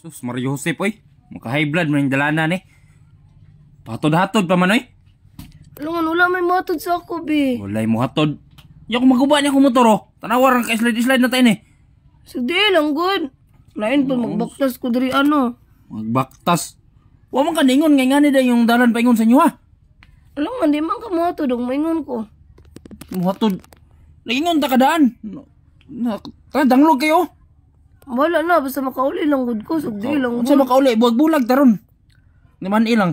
Sus, Mario Josep, oy. Eh. Maka high blood mo yung dalana ni. Eh. Patod-hatod pa man, eh. oy. Lungan, wala may matod sa ako, be. Wala mo hatod. Yung maguba niya kung motor, oh. Tanawar, slide-slide na tayo, eh. Sige lang, good. Lain pa, magbaktas ko diri, ano. Magbaktas? Huwag man kaningon, ngay nga nila yung dalan paingon sa inyo, ha? Alam man, di man ka matod, ang maingon ko. Matod? Nagingon, takadaan. Nakadang log kayo. Wala na, basta makauli lang good ko. Sugdi lang. Unsa makauli? Buwag bulag taron. Ano naman ilang.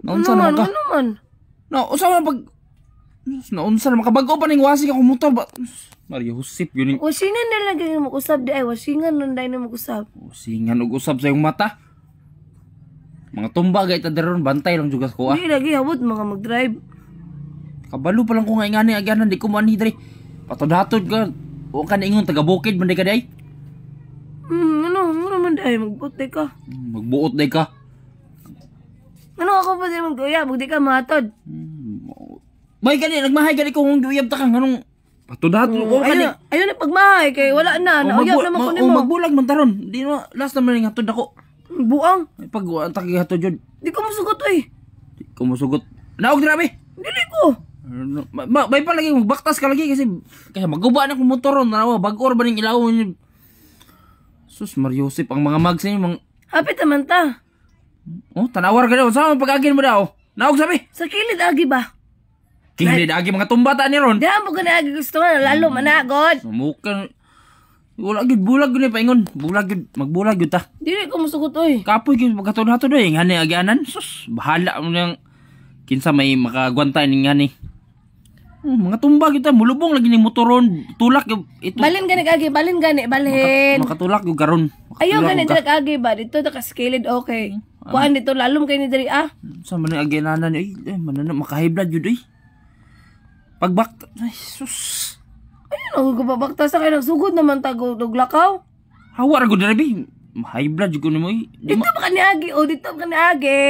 Naunsa naman ka? Ano man? No, unsa man pag... Naunsa na makabago pa ning wasi ka motor ba? Maria Husip yun. Wasingan na lang gyud mag usab di ay. Wasingan nun dahil na mag-usap. Wasingan ug-usap sa iyong mata. Mga tumba gay ta daron bantay lang jugas ko ah. Di lagi habot mga mag-drive. Kabalo pa lang ko nga ingani agyanan di ko man hidre. Patodatod hatod ka. O ka ingon taga bukid man di ka di Hmm, ano, ano naman dahil, magbuot day ka. Hmm, magbuot day ka. Ano ako pa sa'yo magduya? magdi ka matod. Hmm, may gani, nagmahay gani kung duyab ta kang, anong, Patudat mo hmm, ko Ayun na pagmahay kay wala na. Oh, Nauyab naman ko nimo. Oh, magbulag man taron. Di na last naman ning hatod ako. Hmm, buang. Pag ang taki hatod jud. Di ko musugot oy. Di ko musugot. Naog grabe. Dili ko. Ano, ma, May pa lagi magbaktas ka lagi kasi kaya maguba na motor ron. na bag-or ba ning ilawon Sus, Mariusip, ang mga mags ninyo, mga... Apit naman ta. Oh, tanawar ka daw. Saan pag-agin mo daw? Naog sabi? Sa kilid agi ba? Kilid agi, mga tumbata ni Ron. Diyan mo ka agi gusto na, lalo hmm. managod. Sumukan. Wala gud bulag gud paingon. Bulag gud, magbulag gud ta. Dili ko musugot oy. Kapoy gud ato doy. oy, ngani agianan. Sus, bahala mo nang kinsa may makagwanta ning ngani. Hmm, mga tumba kita mulubong lagi ni motoron tulak yung ito. Balin gani agi, balin gani, balin. Maka, makatulak yung karon. Ayo gani dira agi ba dito ta scaled okay. Hmm. Ah. Kuan dito lalom kay ni diri ah. Sa man agi nanan ay, ay manana makahiblad jud ay. Pagbak ay sus. Ano ko babakta sa kay nagsugod naman tago duglakaw. Hawa ra gud diri high blood jud ko nimo. Dito ba kani agi o oh, dito ba kani agi?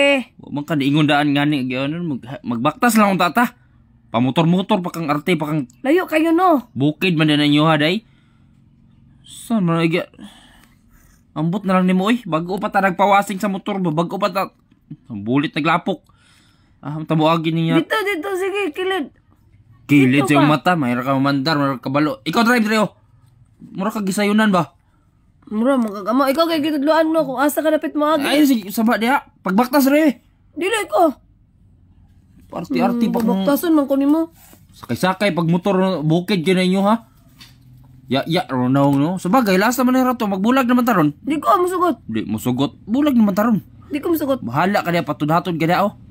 Wa man kani ingon daan ngani agi ano magbaktas lang ang tata. Pamotor-motor pa kang arte pa kang layo kayo no. Bukid man na nyo ha day. Saan man ay Ambot na lang nimo oy, bago pa ta pawasing sa motor ba, bago pa ta bulit naglapok. Ah, tabuagin niya. Dito dito sige, kilid. Kilid sa mata, mayra ka mandar, mayra ka balo. Ikaw drive Reo. Mura ka gisayunan ba? Mura mo magagamo. Ikaw kay gitudloan mo kung asa ka napit mo agi. Ay sige, sama diha. Pagbaktas re. Eh. Dili ko. Arti-arti hmm, pa mo. Baktasan man ko nimo. Sakay-sakay pag motor bukid gyud inyo ha. Ya ya ron no. Sabagay last naman na rato magbulag naman taron. Di ko musugot. Di musugot. Bulag naman taron. Di ko musugot. Bahala ka na patudhatod gani oh.